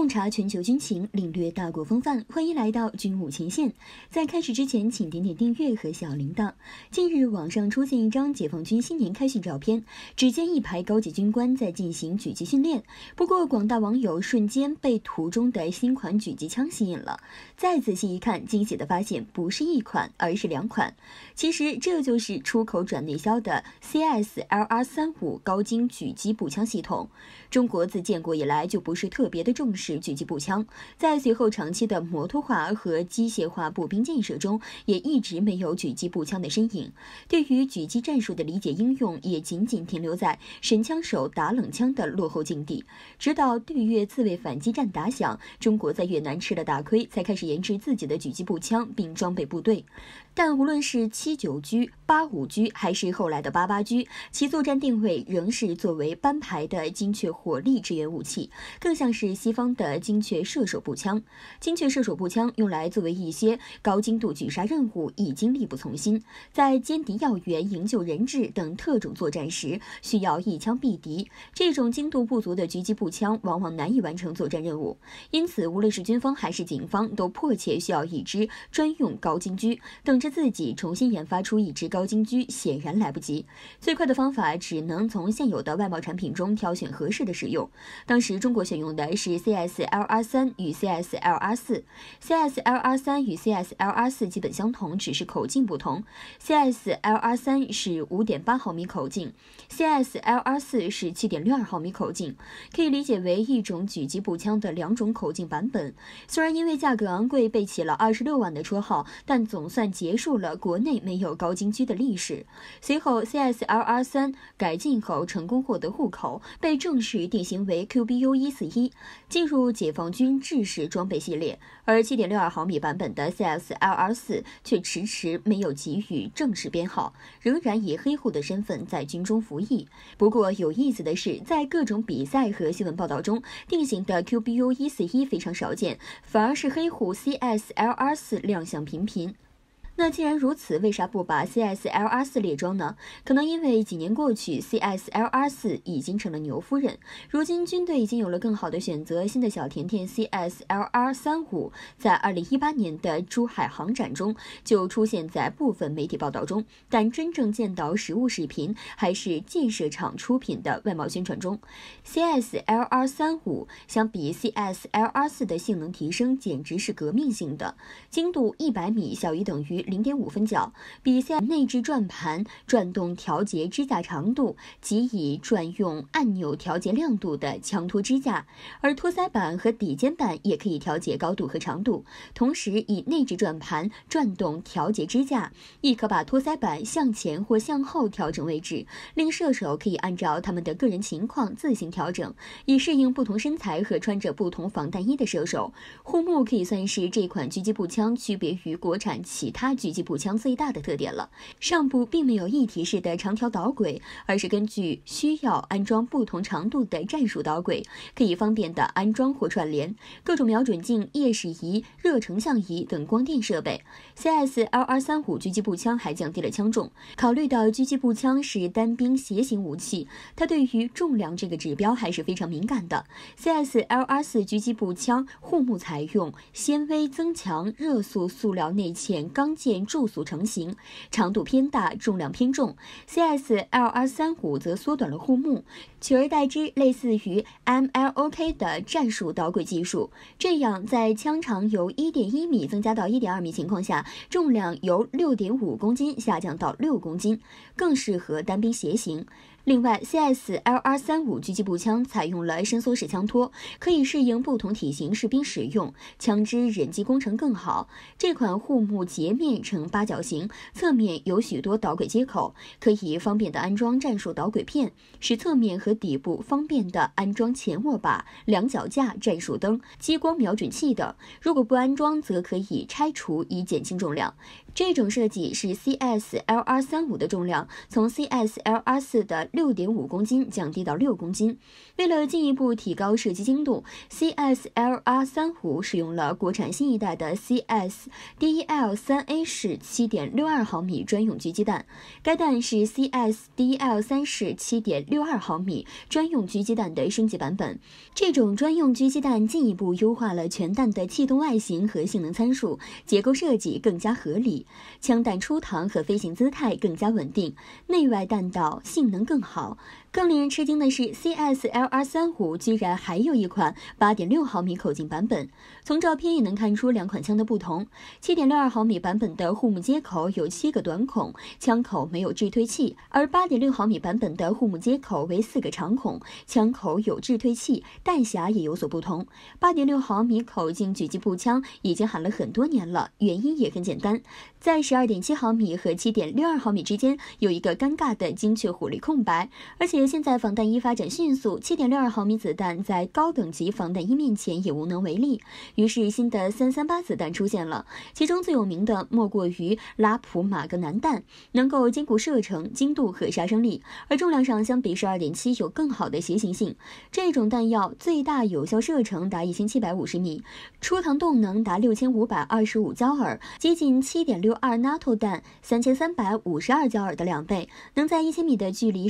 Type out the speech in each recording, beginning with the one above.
洞察全球军情，领略大国风范，欢迎来到军武前线。在开始之前，请点点订阅和小铃铛。近日，网上出现一张解放军新年开训照片，只见一排高级军官在进行狙击训练。不过，广大网友瞬间被图中的新款狙击枪吸引了。再仔细一看，惊喜的发现不是一款，而是两款。其实，这就是出口转内销的 CSLR 三五高精狙击步枪系统。中国自建国以来就不是特别的重视。狙击步枪在随后长期的摩托化和机械化步兵建设中，也一直没有狙击步枪的身影。对于狙击战术的理解应用，也仅仅停留在神枪手打冷枪的落后境地。直到对越自卫反击战打响，中国在越南吃了大亏，才开始研制自己的狙击步枪并装备部队。但无论是七九狙、八五狙，还是后来的八八狙，其作战定位仍是作为班排的精确火力支援武器，更像是西方的精确射手步枪。精确射手步枪用来作为一些高精度狙杀任务已经力不从心，在歼敌要员、营救人质等特种作战时，需要一枪毙敌。这种精度不足的狙击步枪往往难以完成作战任务，因此，无论是军方还是警方，都迫切需要一支专用高精狙。等。着自己重新研发出一支高精狙显然来不及，最快的方法只能从现有的外贸产品中挑选合适的使用。当时中国选用的是 C S L R 三与 C S L R 四，C S L R 三与 C S L R 四基本相同，只是口径不同。C S L R 三是五点八毫米口径，C S L R 四是七点六二毫米口径，可以理解为一种狙击步枪的两种口径版本。虽然因为价格昂贵被起了二十六万的绰号，但总算结。结束了国内没有高精狙的历史。随后，CSLR 三改进后成功获得户口，被正式定型为 QBU 一四一，进入解放军制式装备系列。而七点六二毫米版本的 CSLR 四却迟迟没有给予正式编号，仍然以黑户的身份在军中服役。不过有意思的是，在各种比赛和新闻报道中，定型的 QBU 一四一非常少见，反而是黑户 CSLR 四亮相频频。那既然如此，为啥不把 CSLR 四列装呢？可能因为几年过去，CSLR 四已经成了牛夫人。如今军队已经有了更好的选择，新的小甜甜 CSLR 三五，在二零一八年的珠海航展中就出现在部分媒体报道中，但真正见到实物视频还是建设厂出品的外贸宣传中。CSLR 三五相比 CSLR 四的性能提升简直是革命性的，精度一百米小于等于。零点五分角，比赛内置转盘转动调节支架长度，及以转用按钮调节亮度的枪托支架，而托腮板和底肩板也可以调节高度和长度，同时以内置转盘转动调节支架，亦可把托腮板向前或向后调整位置，令射手可以按照他们的个人情况自行调整，以适应不同身材和穿着不同防弹衣的射手。护目可以算是这款狙击步枪区别于国产其他。狙击步枪最大的特点了，上部并没有一体式的长条导轨，而是根据需要安装不同长度的战术导轨，可以方便的安装或串联、各种瞄准镜、夜视仪、热成像仪等光电设备。CSLR 三五狙击步枪还降低了枪重，考虑到狙击步枪是单兵携行武器，它对于重量这个指标还是非常敏感的。CSLR 四狙击步枪护木采用纤维增强热塑塑料内嵌钢。现住塑成型，长度偏大，重量偏重。C S L R 三五则缩短了护木，取而代之类似于 M L O K 的战术导轨技术。这样，在枪长由一点一米增加到一点二米情况下，重量由六点五公斤下降到六公斤，更适合单兵携行。另外，CSLR 三五狙击步枪采用了伸缩式枪托，可以适应不同体型士兵使用，枪支人机工程更好。这款护木截面呈八角形，侧面有许多导轨接口，可以方便的安装战术导轨片，使侧面和底部方便的安装前握把、两脚架、战术灯、激光瞄准器等。如果不安装，则可以拆除以减轻重量。这种设计是 CSLR 三五的重量从 CSLR 四的。六点五公斤降低到六公斤。为了进一步提高射击精度，C S L R 三虎使用了国产新一代的 C S D L 三 A 式七点六二毫米专用狙击弹。该弹是 C S D L 三式七点六二毫米专用狙击弹的升级版本。这种专用狙击弹进一步优化了全弹的气动外形和性能参数，结构设计更加合理，枪弹出膛和飞行姿态更加稳定，内外弹道性能更。好，更令人吃惊的是，CSLR35 居然还有一款八点六毫米口径版本。从照片也能看出两款枪的不同。七点六二毫米版本的护目接口有七个短孔，枪口没有制退器；而八点六毫米版本的护目接口为四个长孔，枪口有制退器。弹匣也有所不同。八点六毫米口径狙击步枪已经喊了很多年了，原因也很简单，在十二点七毫米和七点六二毫米之间有一个尴尬的精确火力空白。而且现在防弹衣发展迅速，七点六二毫米子弹在高等级防弹衣面前也无能为力。于是新的三三八子弹出现了，其中最有名的莫过于拉普马格南弹，能够兼顾射程、精度和杀伤力，而重量上相比十二点七有更好的携行性。这种弹药最大有效射程达一千七百五十米，出膛动能达六千五百二十五焦耳，接近七点六二纳 o 弹三千三百五十二焦耳的两倍，能在一千米的距离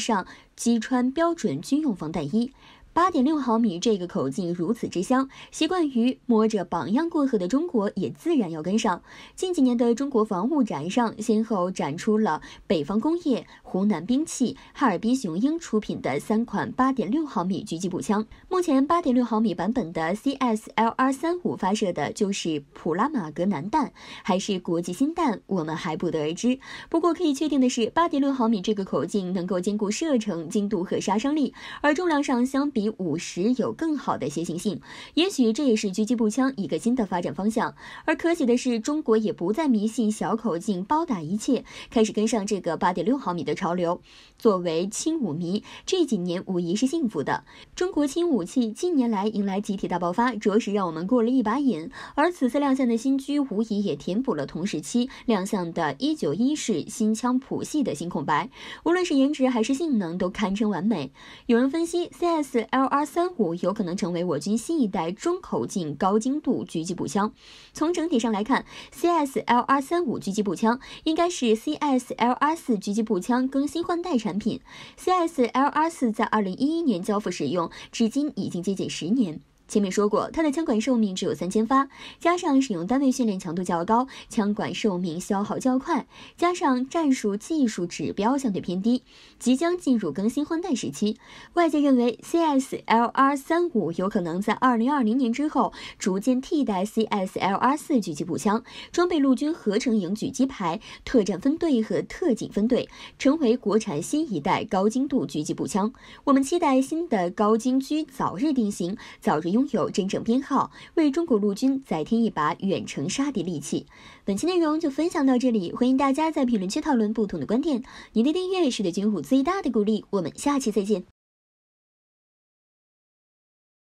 击穿标准军用防弹衣。八点六毫米这个口径如此之香，习惯于摸着榜样过河的中国也自然要跟上。近几年的中国防务展上，先后展出了北方工业、湖南兵器、哈尔滨雄鹰出品的三款八点六毫米狙击步枪。目前八点六毫米版本的 CSLR 三五发射的就是普拉马格南弹，还是国际新弹，我们还不得而知。不过可以确定的是，八点六毫米这个口径能够兼顾射程、精度和杀伤力，而重量上相比。比五十有更好的携行性，也许这也是狙击步枪一个新的发展方向。而可喜的是，中国也不再迷信小口径包打一切，开始跟上这个八点六毫米的潮流。作为轻武迷，这几年无疑是幸福的。中国轻武器近年来迎来集体大爆发，着实让我们过了一把瘾。而此次亮相的新狙，无疑也填补了同时期亮相的一九一式新枪谱系的新空白。无论是颜值还是性能，都堪称完美。有人分析，CS。Lr 三五有可能成为我军新一代中口径高精度狙击步枪。从整体上来看，CS Lr 三五狙击步枪应该是 CS Lr 四狙击步枪更新换代产品。CS Lr 四在二零一一年交付使用，至今已经接近十年。前面说过，它的枪管寿命只有三千发，加上使用单位训练强度较高，枪管寿命消耗较快，加上战术技术指标相对偏低，即将进入更新换代时期。外界认为，CSLR 三五有可能在二零二零年之后逐渐替代 CSLR 四狙击步枪，装备陆军合成营狙击排、特战分队和特警分队，成为国产新一代高精度狙击步枪。我们期待新的高精狙早日定型，早日用。拥有真正编号，为中国陆军再添一把远程杀敌利器。本期内容就分享到这里，欢迎大家在评论区讨论不同的观点。您的订阅是对军武最大的鼓励。我们下期再见。